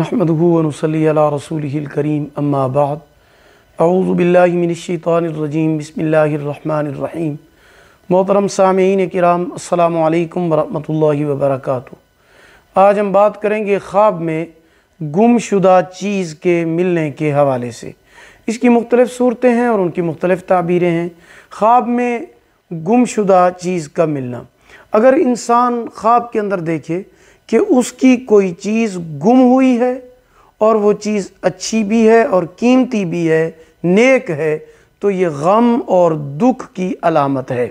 नहमदनसली रसूलकरीम अम्माबाद अज़ुबिल्लिमिनशानरजीम बसमीम मोहतरम सामीन कराम अल्लाम वरहि वबरक आज हम बात करेंगे ख्वाब में गुमशुदा चीज़ के मिलने के हवाले से इसकी मुख्तलिफ़ सूरतें हैं और उनकी मुख्तलिफ़ ताबीरें हैं ख्वाब में गुमशुदा चीज़ का मिलना अगर इंसान ख्वाब के अंदर देखे कि उसकी कोई चीज़ गुम हुई है और वो चीज़ अच्छी भी है और कीमती भी है नेक है तो ये गम और दुख की अलामत है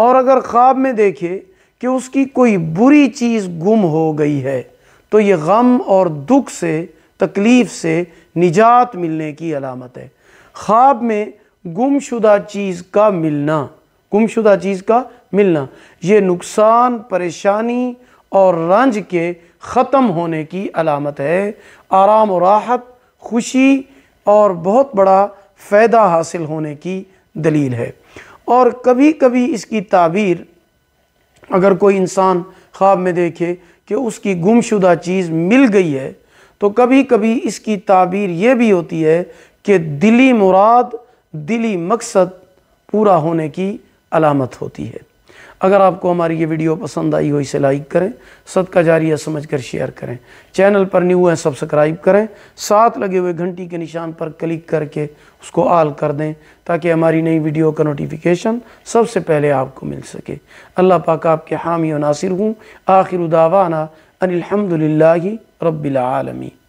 और अगर ख्वाब में देखे कि उसकी कोई बुरी चीज़ गुम हो गई है तो ये गम और दुख से तकलीफ़ से निजात मिलने की अलामत है ख्वाब में गुमशुदा चीज़ का मिलना गुमशुदा चीज़ का मिलना ये नुकसान परेशानी और रंज के ख़त्म होने की अलामत है आराम और राहत खुशी और बहुत बड़ा फ़ायदा हासिल होने की दलील है और कभी कभी इसकी ताबीर अगर कोई इंसान ख्वाब में देखे कि उसकी गुमशुदा चीज़ मिल गई है तो कभी कभी इसकी ताबीर ये भी होती है कि दिली मुराद दिली मकसद पूरा होने की अलामत होती है अगर आपको हमारी ये वीडियो पसंद आई हो इसे लाइक करें सदका जारिया समझ कर शेयर करें चैनल पर न्यू है सब्सक्राइब करें साथ लगे हुए घंटी के निशान पर क्लिक करके उसको आल कर दें ताकि हमारी नई वीडियो का नोटिफिकेशन सबसे पहले आपको मिल सके अल्लाह पाक आपके हामी और नासिर हूँ आखिर उदावाना अनिलहमदिल्ला रबालमी